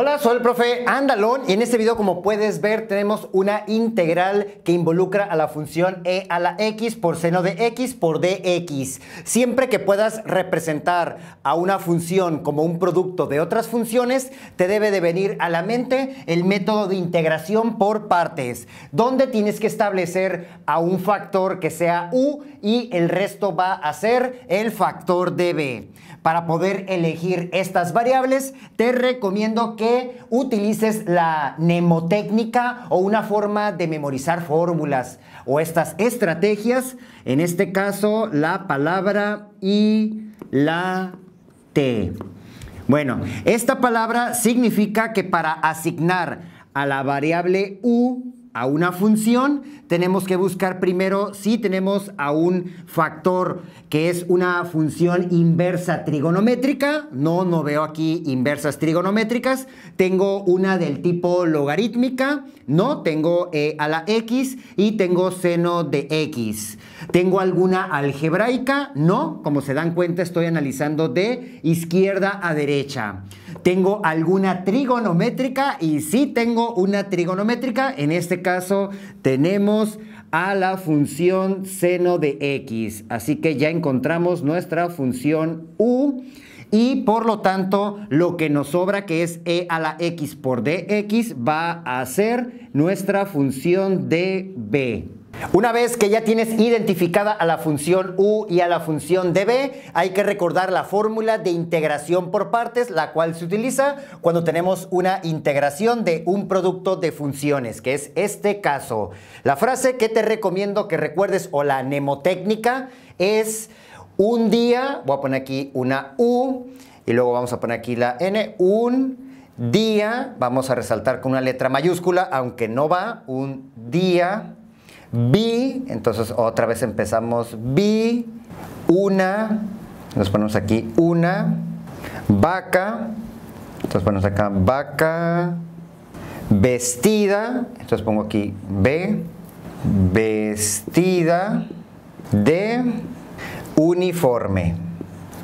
Hola, soy el profe Andalón y en este video como puedes ver tenemos una integral que involucra a la función e a la x por seno de x por dx. Siempre que puedas representar a una función como un producto de otras funciones, te debe de venir a la mente el método de integración por partes, donde tienes que establecer a un factor que sea u y el resto va a ser el factor de b. Para poder elegir estas variables, te recomiendo que utilices la mnemotécnica o una forma de memorizar fórmulas o estas estrategias, en este caso la palabra y la T. Bueno, esta palabra significa que para asignar a la variable U a una función, tenemos que buscar primero si tenemos a un factor que es una función inversa trigonométrica. No, no veo aquí inversas trigonométricas. Tengo una del tipo logarítmica. No, tengo eh, a la x y tengo seno de x. ¿Tengo alguna algebraica? No, como se dan cuenta estoy analizando de izquierda a derecha tengo alguna trigonométrica y sí tengo una trigonométrica. En este caso tenemos a la función seno de x. Así que ya encontramos nuestra función u y por lo tanto lo que nos sobra que es e a la x por dx va a ser nuestra función de b. Una vez que ya tienes identificada a la función u y a la función DB, hay que recordar la fórmula de integración por partes, la cual se utiliza cuando tenemos una integración de un producto de funciones, que es este caso. La frase que te recomiendo que recuerdes o la mnemotécnica es un día, voy a poner aquí una u y luego vamos a poner aquí la n, un día, vamos a resaltar con una letra mayúscula, aunque no va, un día B, entonces otra vez empezamos B una, nos ponemos aquí una, vaca, entonces ponemos acá vaca, vestida, entonces pongo aquí B, vestida de uniforme,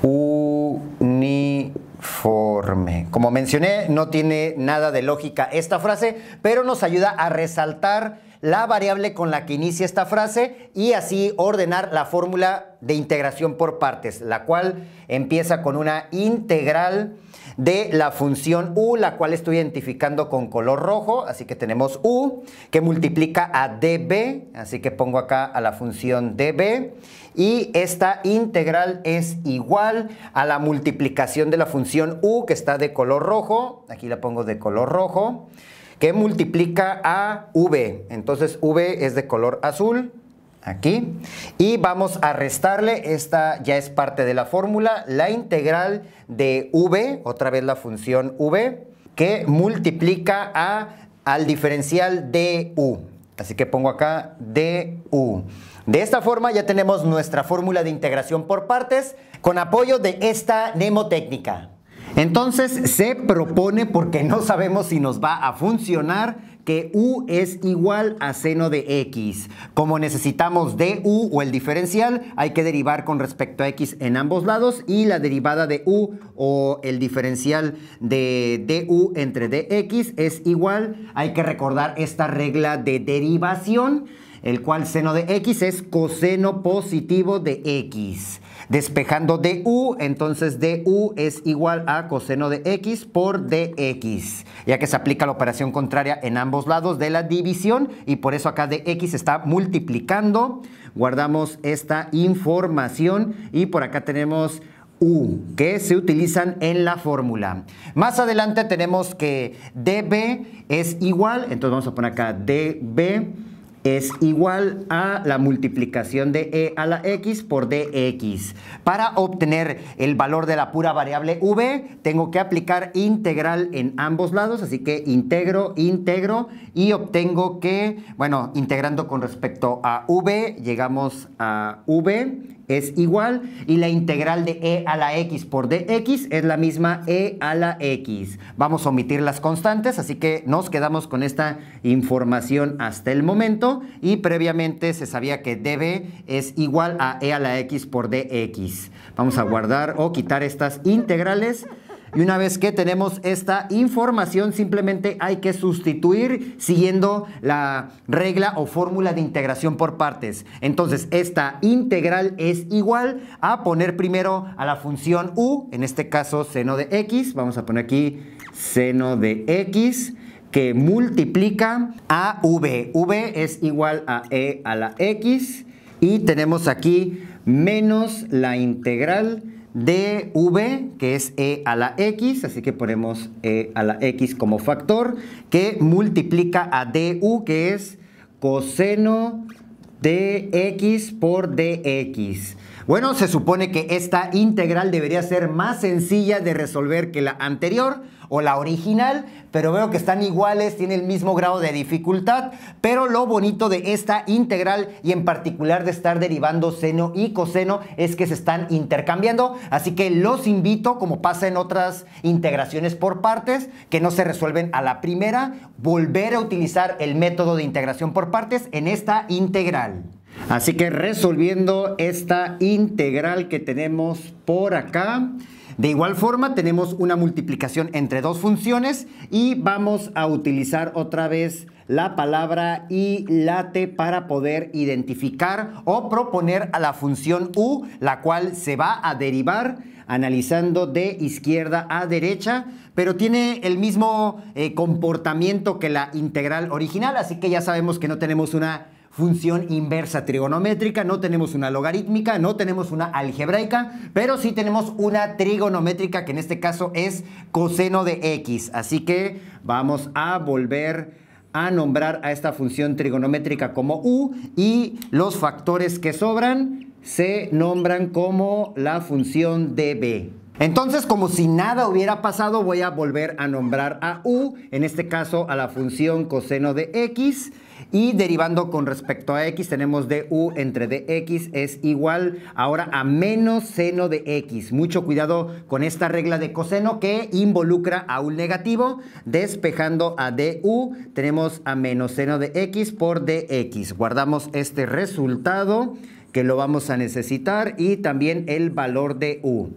uniforme. Como mencioné, no tiene nada de lógica esta frase, pero nos ayuda a resaltar la variable con la que inicia esta frase y así ordenar la fórmula de integración por partes, la cual empieza con una integral de la función u, la cual estoy identificando con color rojo, así que tenemos u que multiplica a db, así que pongo acá a la función db y esta integral es igual a la multiplicación de la función u que está de color rojo, aquí la pongo de color rojo, que multiplica a V. Entonces V es de color azul, aquí. Y vamos a restarle, esta ya es parte de la fórmula, la integral de V, otra vez la función V, que multiplica a, al diferencial de U. Así que pongo acá DU. De esta forma ya tenemos nuestra fórmula de integración por partes con apoyo de esta mnemotécnica. Entonces se propone, porque no sabemos si nos va a funcionar, que u es igual a seno de x. Como necesitamos du u o el diferencial, hay que derivar con respecto a x en ambos lados y la derivada de u o el diferencial de du entre dx es igual, hay que recordar esta regla de derivación el cual seno de x es coseno positivo de x. Despejando de U, entonces du es igual a coseno de x por dx, ya que se aplica la operación contraria en ambos lados de la división y por eso acá x está multiplicando. Guardamos esta información y por acá tenemos u que se utilizan en la fórmula. Más adelante tenemos que db es igual, entonces vamos a poner acá db es igual a la multiplicación de e a la x por dx. Para obtener el valor de la pura variable v, tengo que aplicar integral en ambos lados, así que integro, integro y obtengo que, bueno, integrando con respecto a v, llegamos a v es igual y la integral de e a la x por dx es la misma e a la x. Vamos a omitir las constantes, así que nos quedamos con esta información hasta el momento y previamente se sabía que db es igual a e a la x por dx. Vamos a guardar o quitar estas integrales y una vez que tenemos esta información, simplemente hay que sustituir siguiendo la regla o fórmula de integración por partes. Entonces, esta integral es igual a poner primero a la función u, en este caso seno de x, vamos a poner aquí seno de x que multiplica a v. v es igual a e a la x y tenemos aquí menos la integral dv, que es e a la x, así que ponemos e a la x como factor, que multiplica a du, que es coseno de x por dx. Bueno, se supone que esta integral debería ser más sencilla de resolver que la anterior o la original, pero veo que están iguales, tiene el mismo grado de dificultad, pero lo bonito de esta integral y en particular de estar derivando seno y coseno es que se están intercambiando, así que los invito, como pasa en otras integraciones por partes, que no se resuelven a la primera, volver a utilizar el método de integración por partes en esta integral. Así que resolviendo esta integral que tenemos por acá, de igual forma tenemos una multiplicación entre dos funciones y vamos a utilizar otra vez la palabra y late para poder identificar o proponer a la función u, la cual se va a derivar analizando de izquierda a derecha, pero tiene el mismo eh, comportamiento que la integral original, así que ya sabemos que no tenemos una función inversa trigonométrica, no tenemos una logarítmica, no tenemos una algebraica, pero sí tenemos una trigonométrica que en este caso es coseno de x. Así que vamos a volver a nombrar a esta función trigonométrica como u y los factores que sobran se nombran como la función de b. Entonces, como si nada hubiera pasado, voy a volver a nombrar a u, en este caso a la función coseno de x, y derivando con respecto a x, tenemos du entre dx es igual ahora a menos seno de x. Mucho cuidado con esta regla de coseno que involucra a un negativo. Despejando a du, tenemos a menos seno de x por dx. Guardamos este resultado que lo vamos a necesitar y también el valor de U.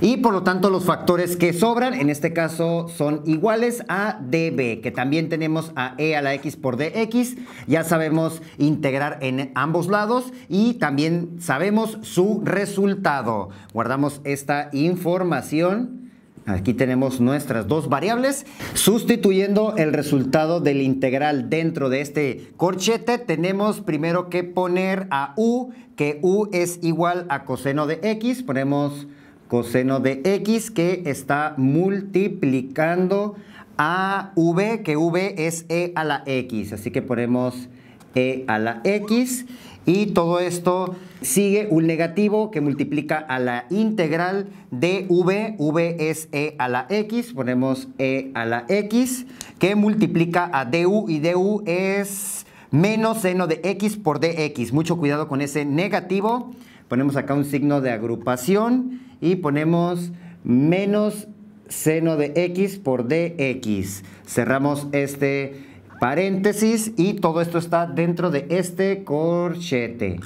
Y por lo tanto los factores que sobran en este caso son iguales a db, que también tenemos a e a la x por dx, ya sabemos integrar en ambos lados y también sabemos su resultado. Guardamos esta información Aquí tenemos nuestras dos variables. Sustituyendo el resultado del integral dentro de este corchete, tenemos primero que poner a u, que u es igual a coseno de x. Ponemos coseno de x que está multiplicando a v, que v es e a la x. Así que ponemos e a la x y todo esto sigue un negativo que multiplica a la integral de v, v es e a la x, ponemos e a la x, que multiplica a du y du es menos seno de x por dx. Mucho cuidado con ese negativo. Ponemos acá un signo de agrupación y ponemos menos seno de x por dx. Cerramos este paréntesis y todo esto está dentro de este corchete.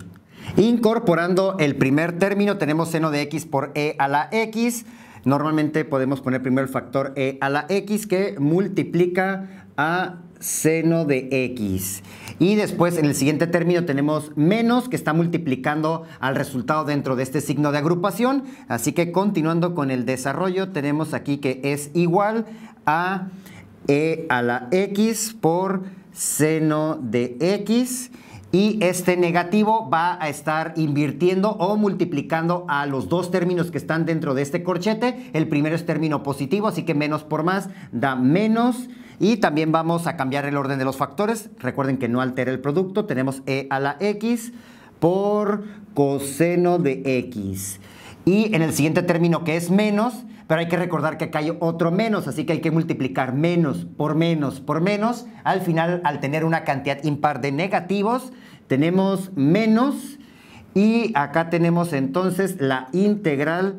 Incorporando el primer término tenemos seno de x por e a la x. Normalmente podemos poner primero el factor e a la x que multiplica a seno de x. Y después en el siguiente término tenemos menos que está multiplicando al resultado dentro de este signo de agrupación. Así que continuando con el desarrollo tenemos aquí que es igual a e a la x por seno de x y este negativo va a estar invirtiendo o multiplicando a los dos términos que están dentro de este corchete. El primero es término positivo, así que menos por más da menos. Y también vamos a cambiar el orden de los factores. Recuerden que no altera el producto. Tenemos e a la x por coseno de x. Y en el siguiente término que es menos, pero hay que recordar que acá hay otro menos, así que hay que multiplicar menos por menos por menos. Al final, al tener una cantidad impar de negativos, tenemos menos y acá tenemos entonces la integral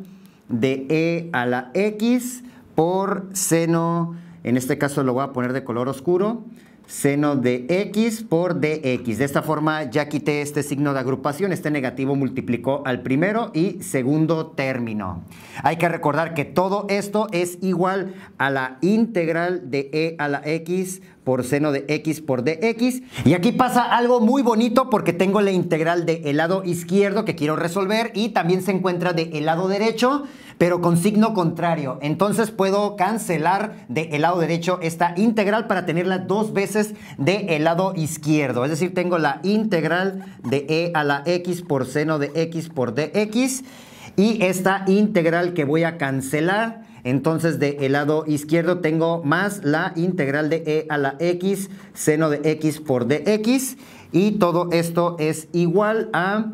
de e a la x por seno, en este caso lo voy a poner de color oscuro, seno de x por dx. De esta forma ya quité este signo de agrupación, este negativo multiplicó al primero y segundo término. Hay que recordar que todo esto es igual a la integral de e a la x por seno de x por dx. Y aquí pasa algo muy bonito porque tengo la integral de el lado izquierdo que quiero resolver y también se encuentra de el lado derecho pero con signo contrario. Entonces puedo cancelar de el lado derecho esta integral para tenerla dos veces de el lado izquierdo. Es decir, tengo la integral de e a la x por seno de x por dx y esta integral que voy a cancelar. Entonces de el lado izquierdo tengo más la integral de e a la x seno de x por dx y todo esto es igual a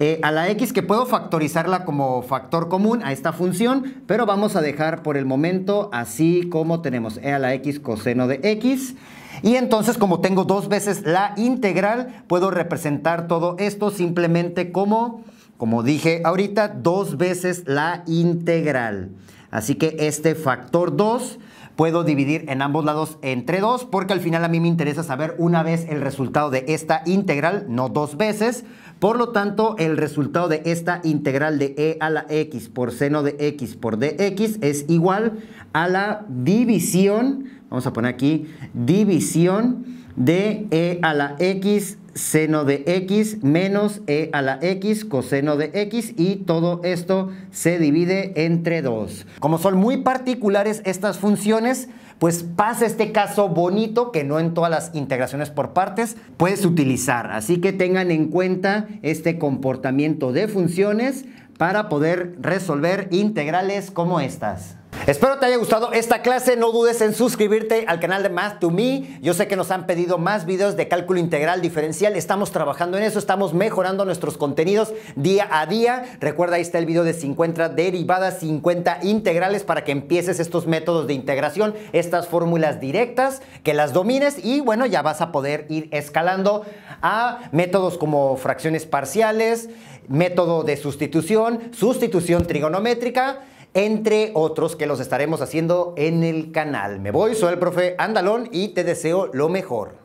este, a la x que puedo factorizarla como factor común a esta función, pero vamos a dejar por el momento así como tenemos e a la x coseno de x. Y entonces como tengo dos veces la integral, puedo representar todo esto simplemente como, como dije ahorita, dos veces la integral. Así que este factor 2 puedo dividir en ambos lados entre 2 porque al final a mí me interesa saber una vez el resultado de esta integral, no dos veces. Por lo tanto, el resultado de esta integral de e a la x por seno de x por dx es igual a la división, vamos a poner aquí, división de e a la x seno de x menos e a la x coseno de x y todo esto se divide entre 2. Como son muy particulares estas funciones, pues pasa este caso bonito que no en todas las integraciones por partes puedes utilizar. Así que tengan en cuenta este comportamiento de funciones para poder resolver integrales como estas. Espero te haya gustado esta clase, no dudes en suscribirte al canal de Math to Me. Yo sé que nos han pedido más videos de cálculo integral diferencial, estamos trabajando en eso, estamos mejorando nuestros contenidos día a día. Recuerda, ahí está el video de 50 derivadas, 50 integrales para que empieces estos métodos de integración, estas fórmulas directas, que las domines y bueno, ya vas a poder ir escalando a métodos como fracciones parciales, método de sustitución, sustitución trigonométrica, entre otros que los estaremos haciendo en el canal. Me voy, soy el profe Andalón y te deseo lo mejor.